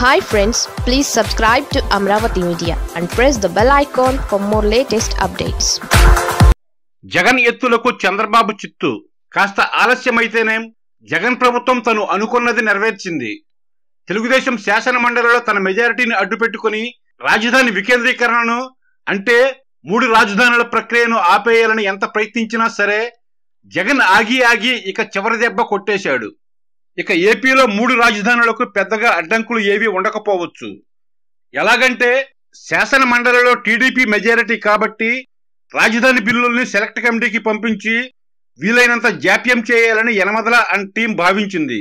hi friends please subscribe to Amaravati media and press the bell icon for more latest updates Jagan ఎత్తులకు చంద్రబాబు చిత్తు కాస్త ఆలస్యమైతేనేం జగన్ ప్రభుత్వం తను అనుకున్నది నెరవేర్చింది తెలుగుదేశం శాసన మండలిలో తన మెజారిటీని అడ్డుపెట్టుకుని రాజధాని వికేంద్రీకరణను అంటే మూడు రాజధానుల ప్రక్రియను ఆపేయాలని ఎంత ప్రయత్నించినా సరే జగన్ ఆగి ఆగి ఇక చివరి దెబ్బ కొట్టేశాడు ఇక ఏపీలో మూడు రాజధానులకు పెద్దగా అడ్డంకులు ఏవీ ఉండకపోవచ్చు ఎలాగంటే శాసన మండలిలో టీడీపీ మెజారిటీ కాబట్టి రాజధాని బిల్లుల్ని సెలెక్ట్ కమిటీకి పంపించి వీలైనంత జాప్యం చేయాలని యనమదల అండ్ టీం భావించింది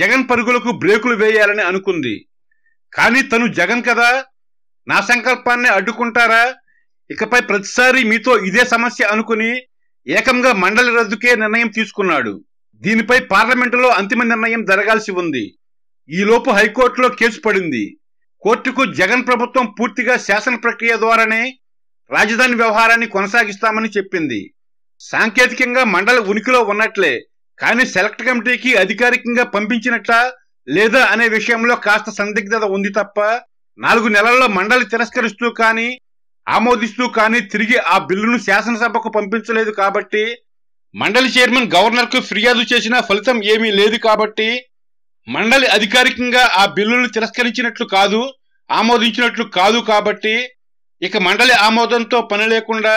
జగన్ పరుగులకు బ్రేకులు వేయాలని అనుకుంది కానీ తను జగన్ కదా నా సంకల్పాన్ని అడ్డుకుంటారా ఇకపై ప్రతిసారి మీతో ఇదే సమస్య అనుకుని ఏకంగా మండలి రద్దుకే నిర్ణయం తీసుకున్నాడు దీనిపై పార్లమెంటులో అంతిమ నిర్ణయం జరగాల్సి ఉంది ఈలోపు హైకోర్టులో కేసు పడింది కోర్టుకు జగన్ ప్రభుత్వం పూర్తిగా శాసన ప్రక్రియ ద్వారానే రాజధాని వ్యవహారాన్ని కొనసాగిస్తామని చెప్పింది సాంకేతికంగా మండలి ఉనికిలో ఉన్నట్లే కానీ సెలెక్ట్ కమిటీకి అధికారికంగా పంపించినట్ల లేదా అనే విషయంలో కాస్త సందిగ్ధత ఉంది తప్ప నాలుగు నెలల్లో మండలి తిరస్కరిస్తూ కానీ ఆమోదిస్తూ కానీ తిరిగి ఆ బిల్లును శాసనసభకు పంపించలేదు కాబట్టి మండలి చైర్మన్ గవర్నర్కు ఫిర్యాదు చేసినా ఫలితం ఏమీ లేదు కాబట్టి మండలి అధికారికంగా ఆ బిల్లును తిరస్కరించినట్లు కాదు ఆమోదించినట్లు కాదు కాబట్టి ఇక మండలి ఆమోదంతో పని లేకుండా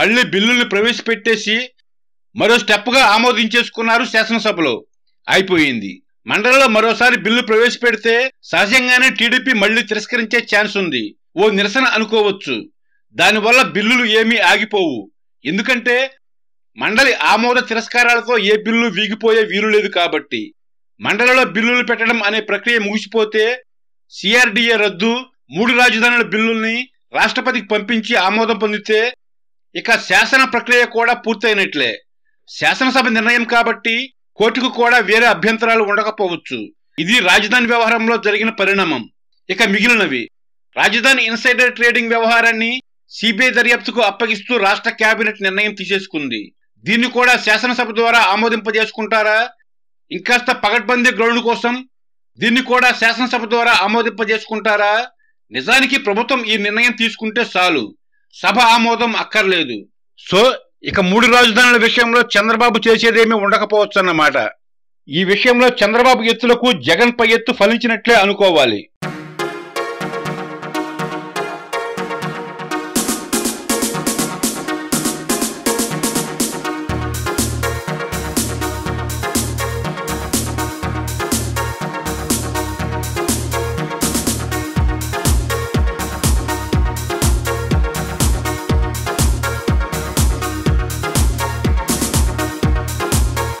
మళ్లీ బిల్లుల్ని ప్రవేశపెట్టేసి మరో స్టెప్గా ఆమోదించేసుకున్నారు శాసనసభలో అయిపోయింది మండలిలో మరోసారి బిల్లు ప్రవేశపెడితే సహజంగానే టీడీపీ మళ్లీ తిరస్కరించే ఛాన్స్ ఉంది ఓ నిరసన అనుకోవచ్చు దానివల్ల బిల్లులు ఏమీ ఆగిపోవు ఎందుకంటే మండలి ఆమోద తిరస్కారాలతో ఏ బిల్లు వీగిపోయే వీలు లేదు కాబట్టి మండలిలో బిల్లులు పెట్టడం అనే ప్రక్రియ ముగిసిపోతే సిఆర్డీఏ రద్దు మూడు రాజధానుల బిల్లుల్ని రాష్ట్రపతికి పంపించి ఆమోదం పొందితే ఇక శాసన ప్రక్రియ కూడా పూర్తయినట్లే శాసనసభ నిర్ణయం కాబట్టి కోర్టుకు కూడా వేరే అభ్యంతరాలు ఉండకపోవచ్చు ఇది రాజధాని వ్యవహారంలో జరిగిన పరిణామం ఇక మిగిలినవి రాజధాని ఇన్సైడర్ ట్రేడింగ్ వ్యవహారాన్ని సిబిఐ దర్యాప్తుకు అప్పగిస్తూ రాష్ట్ర కేబినెట్ నిర్ణయం తీసేసుకుంది దీన్ని కూడా శాసనసభ ద్వారా ఆమోదింపజేసుకుంటారా ఇంకాస్త పగడ్బందీ గ్రౌండ్ కోసం దీన్ని కూడా శాసనసభ ద్వారా ఆమోదింపజేసుకుంటారా నిజానికి ప్రభుత్వం ఈ నిర్ణయం తీసుకుంటే చాలు సభ ఆమోదం అక్కర్లేదు సో ఇక మూడు రాజధానుల విషయంలో చంద్రబాబు చేసేదేమీ ఉండకపోవచ్చు అన్నమాట ఈ విషయంలో చంద్రబాబు ఎత్తులకు జగన్ పై ఎత్తు ఫలించినట్లే అనుకోవాలి